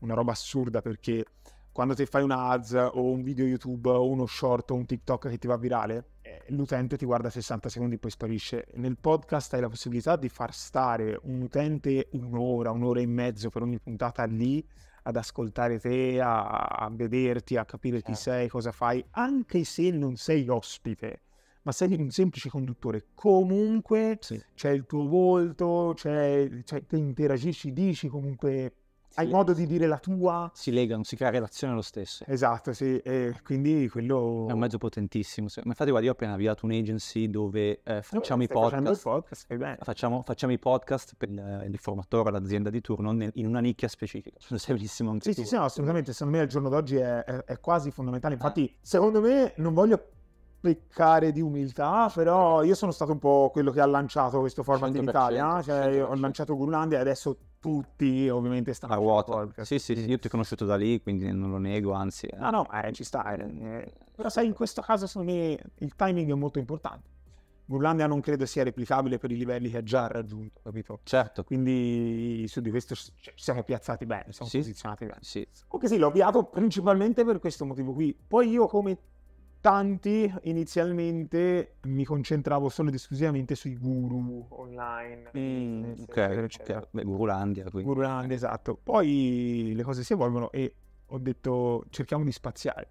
A: una roba assurda perché quando ti fai una ads o un video YouTube o uno short o un TikTok che ti va virale, eh, l'utente ti guarda 60 secondi e poi sparisce. Nel podcast hai la possibilità di far stare un utente un'ora, un'ora e mezzo per ogni puntata lì ad ascoltare te, a, a vederti, a capire chi certo. sei, cosa fai, anche se non sei ospite ma sei un semplice conduttore. Comunque sì. c'è il tuo volto, c'è, c'è, cioè, te interagisci, dici comunque
B: si hai modo di dire la tua. Si lega, non si crea relazione lo stesso. Esatto, sì, e quindi quello... È un mezzo potentissimo. Infatti guarda, io ho appena avviato un'agency dove eh, eh facciamo, i podcast, podcast facciamo, facciamo, i podcast per il, eh, il formatore, l'azienda di turno, in una nicchia specifica. Sono sei benissimo anche Sì, tu. sì,
A: no, assolutamente. Secondo me al giorno d'oggi è, è, è quasi fondamentale. Eh. Infatti, ah. secondo me, non voglio peccare di umiltà, però io sono stato un po' quello che ha lanciato questo format certo, in Italia, certo, cioè certo, io ho lanciato Gurulandia e adesso tutti ovviamente stanno a vuoto.
B: Sì, sì, sì, io ti ho conosciuto da lì, quindi non lo nego, anzi. Eh. No, no,
A: eh, ci sta. Eh, eh. Però sai, in questo caso secondo me il timing è molto importante. Burlandia non credo sia replicabile per i livelli che ha già raggiunto, capito? Certo. Quindi su di questo ci siamo piazzati
B: bene, siamo sì. posizionati bene. Sì.
A: Comunque sì, l'ho avviato principalmente per questo motivo qui. Poi io come tanti inizialmente mi concentravo solo ed esclusivamente sui guru online. Mm, ok, cioè, Gurulandia. Quindi. Gurulandia, esatto. Poi le cose si evolvono e ho detto cerchiamo di spaziare.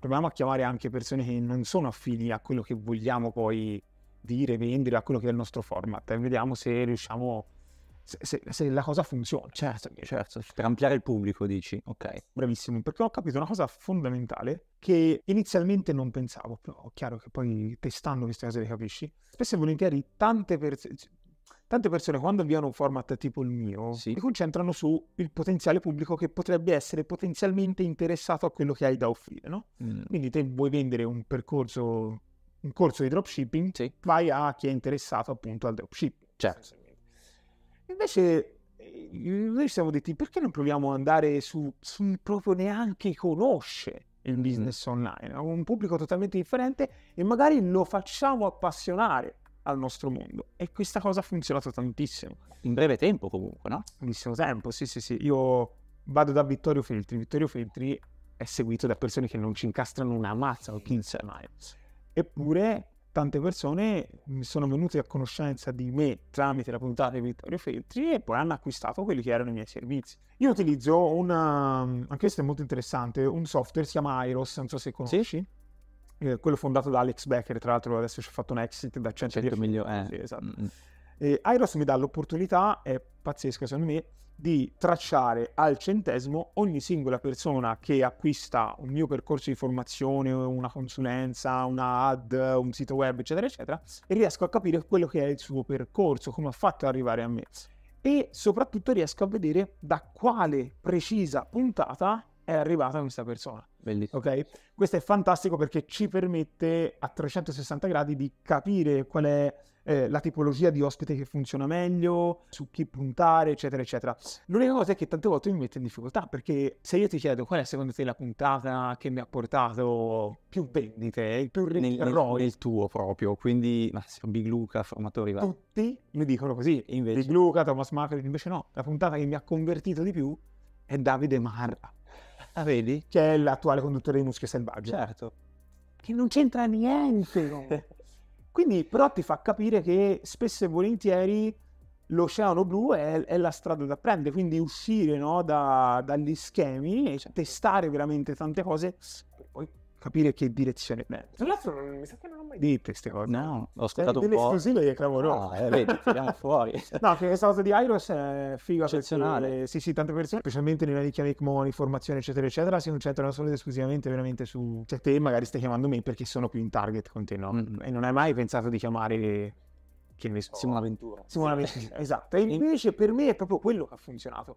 A: Proviamo a chiamare anche persone che non sono affini a quello che vogliamo poi dire, vendere, a quello che è il nostro format e vediamo se riusciamo... Se, se, se la cosa funziona, certo, certo, certo. per ampliare il pubblico dici, ok. Bravissimo, perché ho capito una cosa fondamentale, che inizialmente non pensavo, però chiaro che poi testando queste cose le capisci, spesso e volentieri tante, pers- tante persone quando avviano un format tipo il mio sì. si concentrano sul potenziale pubblico che potrebbe essere potenzialmente interessato a quello che hai da offrire, no? Mm. Quindi te vuoi vendere un percorso, un corso di dropshipping, sì. vai a chi è interessato appunto al dropshipping. Certo. Invece noi ci siamo detti perché non proviamo ad andare su chi proprio neanche conosce? il business online, a un pubblico totalmente differente e magari lo facciamo appassionare al nostro mondo e questa cosa ha funzionato tantissimo. In breve tempo comunque, no? Benissimo tempo, sì sì sì, io vado da Vittorio Feltri, Vittorio Feltri è seguito da persone che non ci incastrano una mazza, non pinza mai, eppure tante persone sono venute a conoscenza di me tramite la puntata di Vittorio Feltri e poi hanno acquistato quelli che erano i miei servizi. Io utilizzo un, anche questo è molto interessante, un software si chiama Iros, non so se conosci. Sì? Eh, quello fondato da Alex Becker, tra l'altro adesso ci ha fatto un exit da 100, 100 milioni. Eh. Sì, esatto. mm-hmm. Mm. Iros mi dà l'opportunità, è pazzesco secondo me, di tracciare al centesimo ogni singola persona che acquista un mio percorso di formazione, una consulenza, una ad, un sito web, eccetera, eccetera, e riesco a capire quello che è il suo percorso, come ha fatto ad arrivare a me. E soprattutto riesco a vedere da quale precisa puntata è arrivata questa persona. Bellissimo. Ok? Questo è fantastico perché ci permette a 360 gradi di capire qual è eh, la tipologia di ospite che funziona meglio, su chi puntare, eccetera, eccetera. L'unica cosa è che tante volte mi mette in difficoltà perché se io ti chiedo qual è secondo te la puntata che mi ha portato più vendite, il più nel, nel,
B: nel tuo proprio, quindi Massimo, Big Luca, formatori va.
A: Tutti mi dicono così, invece. Big Luca, Thomas Macri, invece no, la puntata che mi ha convertito di più è Davide Marra. Ah, vedi? Che è l'attuale conduttore di Muschio Selvaggio. Certo. Che non c'entra niente. Quindi però ti fa capire che spesso e volentieri l'oceano blu è, è la strada da prendere, quindi uscire no, da, dagli schemi e cioè, testare veramente tante cose per poi capire che direzione prendere. Tra l'altro non, mi sa che non ho mai detto queste cose. No, ho ascoltato cioè, un po'. di è clamorosa. Ah, eh,
B: vedi, tiriamo fuori.
A: no, che questa cosa di Iros è figa eccezionale. sì, sì, tante persone, specialmente nella nicchia make money, formazione, eccetera, eccetera, si concentrano solo ed esclusivamente veramente su... Cioè te magari stai chiamando me perché sono più in target con te, no? Mm. E non hai mai pensato di chiamare... Che ne so. Simona Ventura. Simone Ventura, esatto. E invece per me è proprio quello che ha funzionato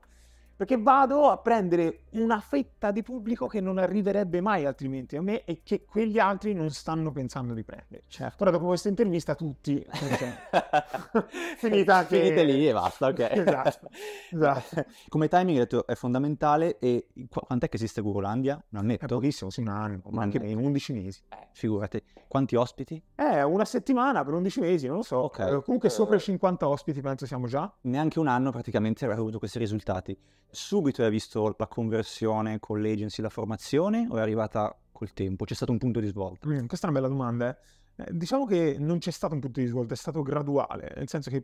A: perché vado a prendere una fetta di pubblico che non arriverebbe mai altrimenti a me e che quegli altri non stanno pensando di prendere. Certo. Però dopo questa intervista tutti...
B: Finita che... Finite lì e basta, ok. esatto. esatto. Come timing detto, è fondamentale e quant'è che esiste Googleandia? Un annetto? È pochissimo, sì, un anno, ma anche in 11 mesi. Eh, figurate. Quanti ospiti? Eh, una settimana per 11 mesi,
A: non lo so. Okay.
B: Eh, comunque eh. sopra i 50 ospiti penso siamo già. Neanche un anno praticamente avrei avuto questi risultati subito hai visto la conversione con l'agency, la formazione o è arrivata col tempo? C'è stato un punto di svolta?
A: Mm, questa è una bella domanda. Eh, eh diciamo che non c'è stato un punto di svolta, è stato graduale, nel senso che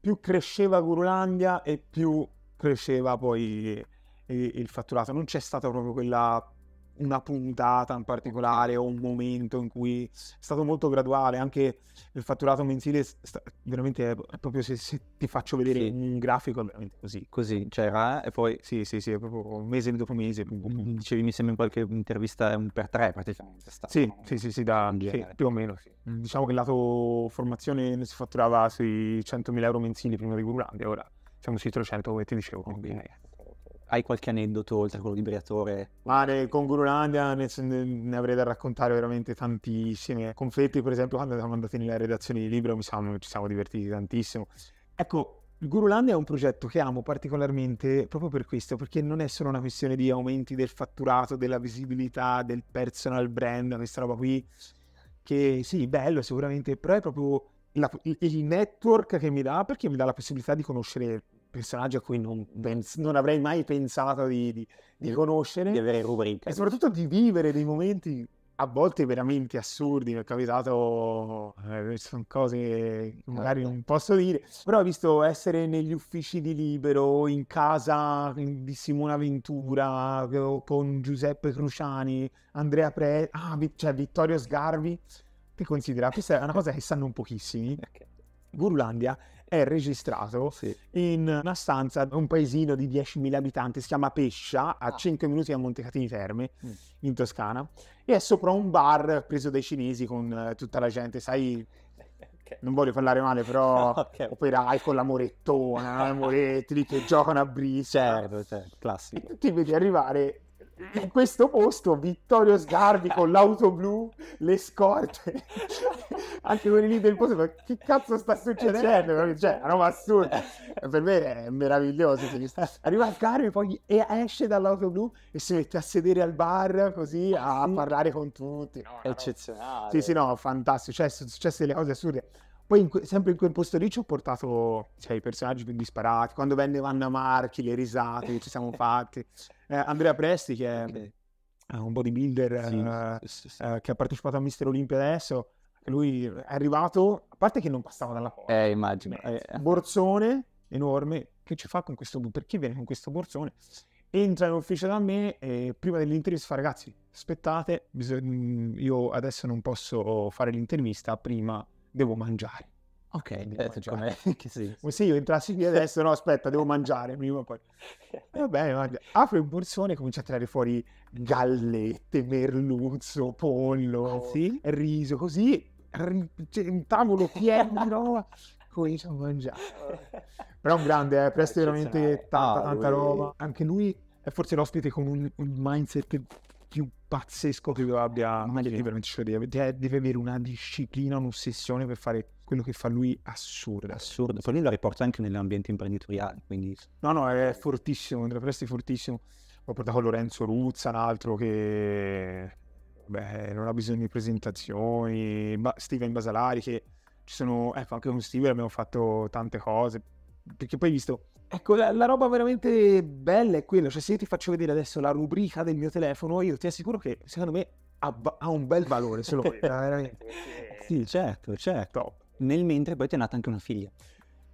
A: più cresceva Gurulandia e più cresceva poi il, eh, il fatturato. Non c'è stata proprio quella una puntata in particolare o un momento in cui è stato molto graduale, anche il fatturato mensile sta, veramente
B: è, proprio se, se, ti faccio vedere sì. un grafico è veramente così. Così c'era eh, e poi sì sì sì, proprio mese dopo mese, mm, mm, mm. dicevi mi sembra in qualche intervista un per tre praticamente. Stato,
A: sì, no? sì sì sì, da, sì, più o meno sì. Diciamo che il lato formazione si fatturava sui 100.000 euro mensili prima di Gurulandia, ora siamo sui 300 come ti dicevo. Quindi, okay
B: hai qualche aneddoto oltre a quello di Briatore?
A: Guarda, con Gurulandia ne, ne, avrei da raccontare veramente tantissime. Eh, Confetti, per esempio, quando siamo andati nella redazione di libro siamo, ci siamo divertiti tantissimo. Ecco, il Gurulandia è un progetto che amo particolarmente proprio per questo, perché non è solo una questione di aumenti del fatturato, della visibilità, del personal brand, questa roba qui, che sì, bello sicuramente, però è proprio la, il network che mi dà, perché mi dà la possibilità di conoscere personaggio a cui non, pens- non avrei mai pensato di, di, di conoscere. Di avere rubriche. E soprattutto di vivere dei momenti a volte veramente assurdi, mi è capitato, eh, sono cose che magari certo. non posso dire, però ho visto essere negli uffici di Libero, in casa di Simona Ventura, con Giuseppe Cruciani, Andrea Pre, ah, cioè Vittorio Sgarvi, Ti considera, questa è una cosa che sanno pochissimi, Gurulandia è registrato sì. in una stanza, un paesino di 10.000 abitanti, si chiama Pescia, a ah. 5 minuti da Montecatini Terme, mm. in Toscana, e è sopra un bar preso dai cinesi con eh, tutta la gente, sai... Okay. Non voglio parlare male, però okay. operai con la morettona, i moretti che giocano a brisa. Certo, certo, classico. E tu ti vedi arrivare in questo posto Vittorio Sgarbi con l'auto blu, le scorte, anche quelli lì del posto, ma che cazzo sta eh, succedendo? Certo. Cioè, una roba assurda. Eh. Per me è meraviglioso. Cioè, Arriva Sgarbi poi esce dall'auto blu e si mette a sedere al bar così a parlare con tutti. No,
B: Eccezionale. Sì,
A: sì, no, fantastico. Cioè, sono successe delle cose assurde poi in que- sempre in quel posto lì ci ho portato cioè, i personaggi più disparati, quando venne Vanna Marchi, le risate che ci siamo fatti, eh, Andrea Presti che è okay. Eh, un bodybuilder eh, sì, sì, sì. Eh, che ha partecipato a Mister Olimpia adesso, lui è arrivato, a parte che non passava dalla porta, eh, immagino. Eh, eh. borzone enorme, che ci fa con questo, perché viene con questo borzone? entra in ufficio da me e prima dell'intervista fa ragazzi aspettate io adesso non posso fare l'intervista prima devo mangiare. Ok, devo eh, cioè, mangiare. Sì. se io entrassi qui adesso, no, aspetta, devo mangiare prima o poi. Va bene, mangia. apro un borsone e comincio a tirare fuori gallette, merluzzo, pollo, ah, sì? riso, così, cioè, un tavolo pieno di roba, comincio a mangiare. Però un grande, eh, presto veramente tanta, tanta ah, roba. Anche lui è forse l'ospite con un, un mindset pazzesco che ah, lo abbia veramente cioè, deve avere una disciplina, un'ossessione per fare quello che fa lui assurdo.
B: Assurdo, poi lui la riporta anche nell'ambiente imprenditoriale, quindi...
A: No, no, è fortissimo, Andrea Presti è fortissimo. Ho portato Lorenzo Ruzza, un altro che beh, non ha bisogno di presentazioni, ba- Steven Basalari che ci sono, ecco, anche con Steven abbiamo fatto tante cose, perché poi hai visto Ecco, la, la, roba veramente bella è quella, cioè se io ti faccio vedere adesso la rubrica del mio telefono, io ti assicuro che secondo me ha, ha un bel valore, se lo vedo, Sì, certo, certo. Top. Nel mentre poi ti è nata anche una figlia.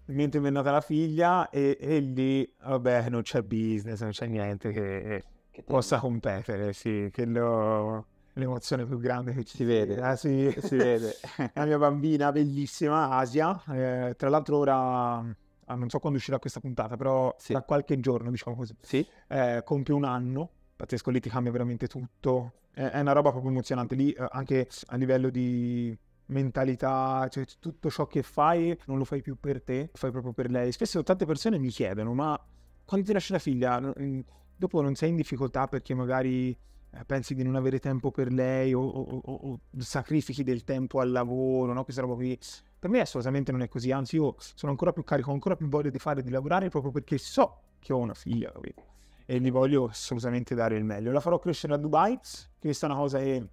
A: Nel mentre mi è nata la figlia e, e, lì, vabbè, non c'è business, non c'è niente che, che possa competere, sì, quello l'emozione più grande che ci si vede. Eh, si, si vede. la mia bambina bellissima, Asia, eh, tra l'altro ora ah, non so quando uscirà questa puntata, però sì. da qualche giorno, diciamo così, sì. eh, compie un anno. Pazzesco, lì ti cambia veramente tutto. È, è una roba proprio emozionante. Lì, eh, anche a livello di mentalità, cioè tutto ciò che fai non lo fai più per te, lo fai proprio per lei. Spesso tante persone mi chiedono, ma quando ti lasci la figlia, dopo non sei in difficoltà perché magari eh, pensi di non avere tempo per lei o, o, o, o sacrifichi del tempo al lavoro, no? Questa roba qui per me assolutamente non è così, anzi io sono ancora più carico, ho ancora più voglia di fare, di lavorare proprio perché so che ho una figlia e gli voglio assolutamente dare il meglio. La farò crescere a Dubai, che questa è una cosa che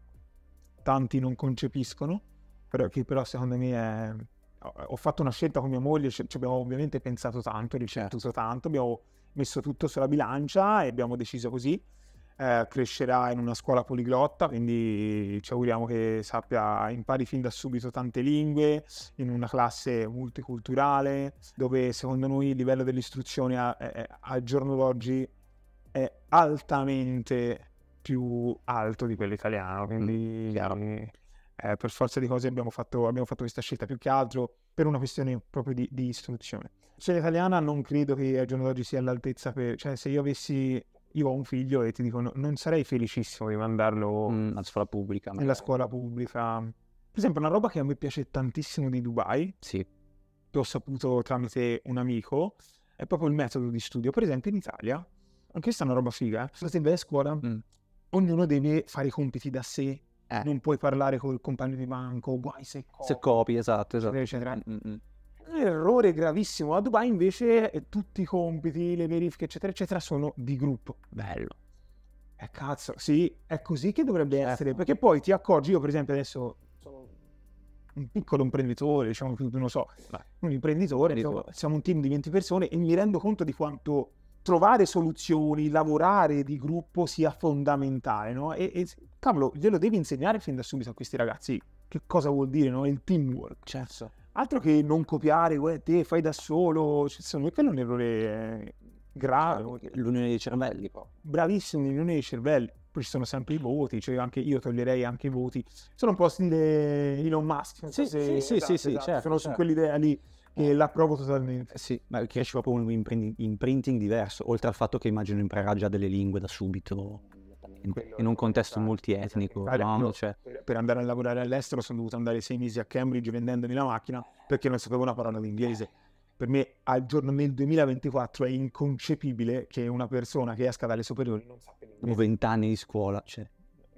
A: tanti non concepiscono, però che però secondo me è... Ho fatto una scelta con mia moglie, ci abbiamo ovviamente pensato tanto, riflettuto certo. tanto, abbiamo messo tutto sulla bilancia e abbiamo deciso così eh, crescerà in una scuola poliglotta, quindi ci auguriamo che sappia impari fin da subito tante lingue, in una classe multiculturale, dove secondo noi il livello dell'istruzione a, a, al giorno d'oggi è altamente più alto di quello italiano, mm, quindi mm, eh, per forza di cose abbiamo fatto, abbiamo fatto, questa scelta, più che altro per una questione proprio di, di istruzione. Cena italiana non credo che al giorno d'oggi sia all'altezza per... cioè se io avessi io ho un figlio e ti dico, non sarei felicissimo di mandarlo mm, alla scuola pubblica. Nella scuola pubblica. Per esempio, una roba che a me piace tantissimo di Dubai, sì. che ho saputo tramite un amico, è proprio il metodo di studio. Per esempio, in Italia, anche questa è una roba figa, eh? se vai a scuola, mm. ognuno deve fare i compiti da sé, eh. non puoi parlare col compagno di banco, guai se
B: copi. Se copi, esatto, esatto. Eccetera, esatto. eccetera. Mm, mm, mm.
A: Un Errore gravissimo. A Dubai invece eh, tutti i compiti, le verifiche, eccetera, eccetera, sono di gruppo. Bello. Eh cazzo, sì, è così che dovrebbe certo. essere, perché poi ti accorgi, io per esempio adesso sono un piccolo imprenditore, diciamo, non lo so, Beh. un imprenditore, diciamo, siamo un team di 20 persone e mi rendo conto di quanto trovare soluzioni, lavorare di gruppo sia fondamentale, no? E, e cavolo, glielo devi insegnare fin da subito a questi ragazzi che cosa vuol dire, no? Il teamwork. Certo. Altro che non copiare, guarda te, fai da solo, cioè, secondo me quello è un errore grave. L'unione dei cervelli poi. Bravissimo, l'unione dei cervelli. Poi ci sono sempre i voti, cioè anche io toglierei anche i voti. Sono un po' stile Elon Musk. Sì, se... sì, sì, esatto, sì, esatto. Certo, sono certo. su quell'idea
B: lì che eh. l'approvo totalmente. Sì, ma cresce proprio un imprinting diverso, oltre al fatto che immagino imparerà già delle lingue da subito in un contesto esatto, multietnico. Esatto, no? Cioè... Per
A: andare a lavorare
B: all'estero sono dovuto andare sei mesi a Cambridge vendendomi la macchina perché non sapevo una parola d'inglese.
A: Per me al giorno nel 2024 è inconcepibile che una persona che esca
B: dalle superiori non sappia l'inglese. 20 anni di scuola, cioè,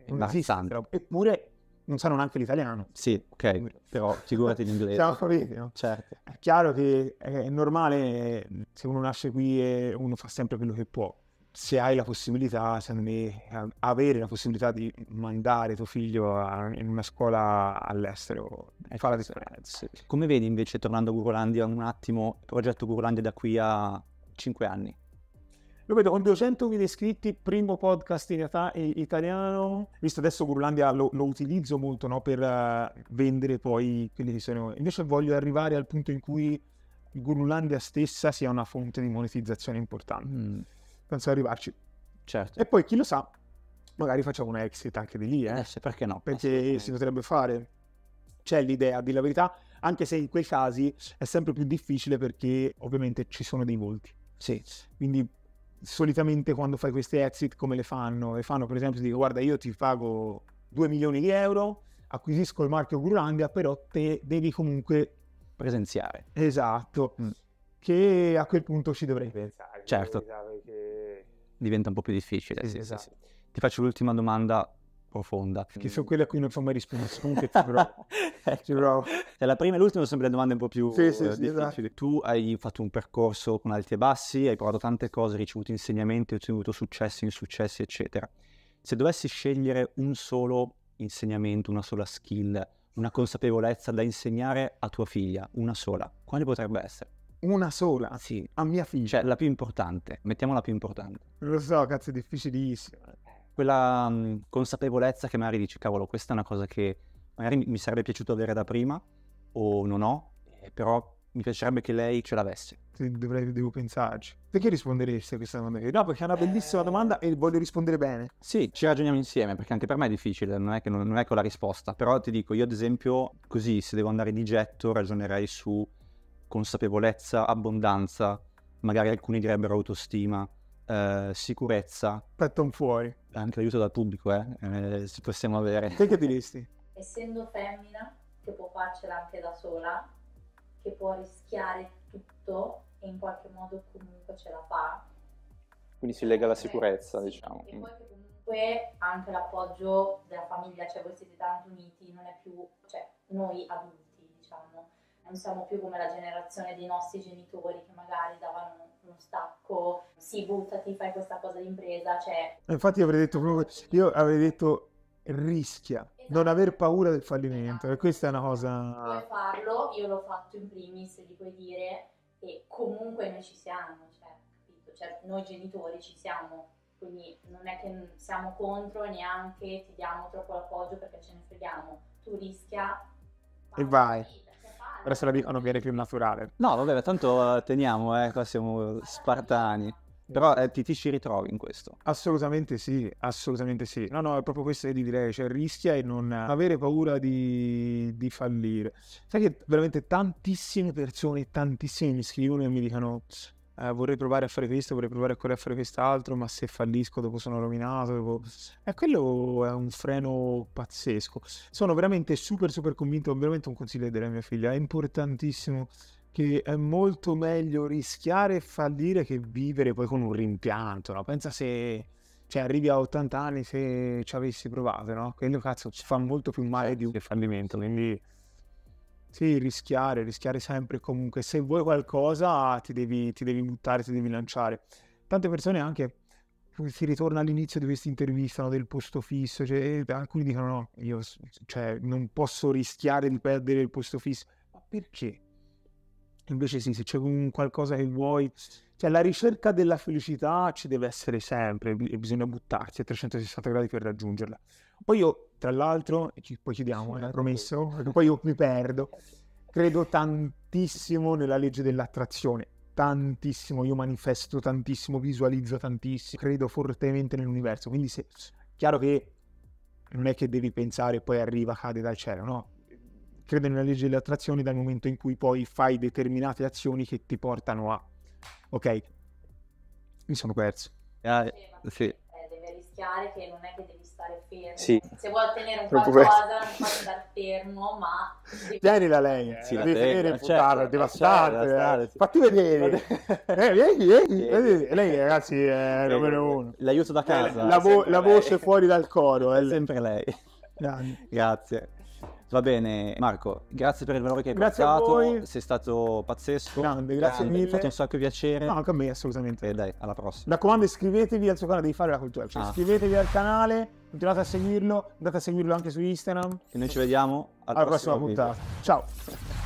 B: è imbarazzante. Eppure non sanno neanche l'italiano. Sì, ok, però figurati l'inglese. Siamo capiti, no? Certo. È chiaro
A: che è normale se uno nasce qui e uno fa sempre quello che può se hai la possibilità, secondo me, ehm, avere la possibilità di mandare tuo figlio a, in
B: una scuola all'estero fa la differenza. Come vedi invece, tornando a Gurulandia un attimo, il progetto Gurulandia da qui a 5 anni?
A: Lo vedo con 200.000 iscritti, primo podcast in realtà italiano,
B: visto adesso Gurulandia lo, lo utilizzo
A: molto no, per eh, vendere poi quelli che sono... Invece voglio arrivare al punto in cui Gurulandia stessa sia una fonte di monetizzazione importante. Mm penso di arrivarci. Certo. E poi chi lo sa, magari facciamo una exit anche di lì, eh? Adesso, eh, perché no? Perché si potrebbe fare. C'è l'idea, di la verità, anche se in quei casi è sempre più difficile perché ovviamente ci sono dei volti. Sì. Quindi solitamente quando fai queste exit come le fanno? Le fanno per esempio, dico guarda io ti pago 2 milioni di euro, acquisisco il marchio Grulandia, però te devi comunque... Presenziare. Esatto. Mm. Che a quel punto ci dovrei pensare.
B: Certo. Esatto, perché diventa un po' più difficile. Sì, sì, esatto. sì. Ti faccio l'ultima domanda profonda. Che sono quelle a cui non fa mai
A: risposto, però.
B: ecco. cioè, la prima e l'ultima sono sempre le domande un po' più sì, sì, eh, sì, esatto. Tu hai fatto un percorso con alti e bassi, hai provato tante cose, hai ricevuto insegnamenti, hai ottenuto successi, insuccessi, eccetera. Se dovessi scegliere un solo insegnamento, una sola skill, una consapevolezza da insegnare a tua figlia, una sola, quale potrebbe essere? Una sola? Sì. A mia figlia. Cioè, la più importante. Mettiamola più importante. Lo so, cazzo, è difficilissimo. Quella mh, mm, consapevolezza che magari dici, cavolo, questa è una cosa che magari mi sarebbe piaciuto avere da prima o non ho, eh, però mi piacerebbe che lei ce l'avesse.
A: Dovrei, devo pensarci. Perché risponderesti a questa domanda? No, perché è una bellissima eh... domanda e voglio rispondere bene.
B: Sì, ci ragioniamo insieme, perché anche per me è difficile, non è che non, non è con la risposta. Però ti dico, io ad esempio, così, se devo andare di getto, ragionerei su consapevolezza, abbondanza, magari alcuni direbbero autostima, eh, sicurezza. Petton fuori. Anche l'aiuto dal pubblico, eh, eh se possiamo avere. Te che diresti? Essendo femmina, che può farcela anche da sola, che può rischiare tutto e in qualche modo comunque ce la fa. Quindi si lega alla eh, sicurezza, sì. diciamo. E mm. poi che comunque anche l'appoggio della famiglia, cioè voi siete tanto uniti, non è più, cioè noi adulti, diciamo, non siamo più come la generazione dei nostri genitori che magari davano uno stacco, sì buttati, fai questa cosa d'impresa, cioè...
A: Infatti io avrei detto proprio, io avrei detto rischia, esatto. non aver paura del fallimento, esatto. e questa è una cosa... Puoi esatto. farlo,
B: io l'ho fatto in primis, gli puoi dire e comunque noi ci siamo, cioè, capito? Cioè, noi genitori ci siamo, quindi non è che siamo contro, neanche ti diamo troppo l'appoggio perché ce ne freghiamo, tu rischia... E vai! Vita però se la dicono viene più naturale. No, vabbè, tanto eh, teniamo, eh, qua siamo spartani. Però eh, ti, ti ci ritrovi in questo?
A: Assolutamente sì, assolutamente sì. No, no, è proprio questo che ti direi, cioè rischia e non avere paura di, di fallire. Sai che veramente tantissime persone, tantissime mi scrivono e mi dicono eh, vorrei provare a fare questo, vorrei provare a correre a fare quest'altro, ma se fallisco dopo sono rovinato. Dopo... E quello è un freno pazzesco. Sono veramente super super convinto, È veramente un consiglio della mia figlia, è importantissimo che è molto meglio rischiare e fallire che vivere poi con un rimpianto, no? Pensa se cioè, arrivi a 80 anni se ci avessi provato, no? Quello cazzo ci fa molto più male di un certo, fallimento, quindi sì, rischiare, rischiare sempre e comunque. Se vuoi qualcosa ti devi, ti devi buttare, ti devi lanciare. Tante persone anche si ritorna all'inizio di questa intervista no, del posto fisso, cioè, eh, alcuni dicono no, io cioè, non posso rischiare di perdere il posto fisso, ma perché? Invece sì, se c'è un qualcosa che vuoi, cioè la ricerca della felicità ci deve essere sempre e bisogna buttarsi a 360 gradi per raggiungerla. Poi io, tra l'altro, ci, poi chiudiamo, sì, eh, promesso, perché poi io mi perdo, credo tantissimo nella legge dell'attrazione, tantissimo, io manifesto tantissimo, visualizzo tantissimo, credo fortemente nell'universo, quindi se, chiaro che non è che devi pensare e poi arriva, cade dal cielo, no? Credo nella legge dell'attrazione dal momento in cui poi fai determinate azioni che ti portano a... Ok, mi sono perso. Ah, sì. Eh,
B: devi rischiare che non è che devi stare fermo. Sì. Se vuoi ottenere un non qualcosa, non puoi stare fermo, ma.
A: Tieni la legna, eh, sì, la devi tenere eh, in certo, puttana, eh, devastante. Certo, eh. Fatti vedere. eh, vieni, vieni, vieni. Lei, ragazzi, è lei, numero eh, uno.
B: L'aiuto da casa. la, vo- la voce
A: fuori dal coro. È sempre lei.
B: Grazie. Va bene, Marco, grazie per il valore che hai grazie portato. Sei stato pazzesco. Grande, grazie Grande. mille. Mi ha fatto un sacco piacere. No, anche a me, assolutamente. E dai, alla prossima. Mi
A: raccomando, iscrivetevi al suo canale, devi fare la cultura. Cioè, ah. Iscrivetevi al canale, continuate a seguirlo, andate a seguirlo anche su Instagram.
B: E noi ci vediamo al alla prossima puntata. Video. Ciao.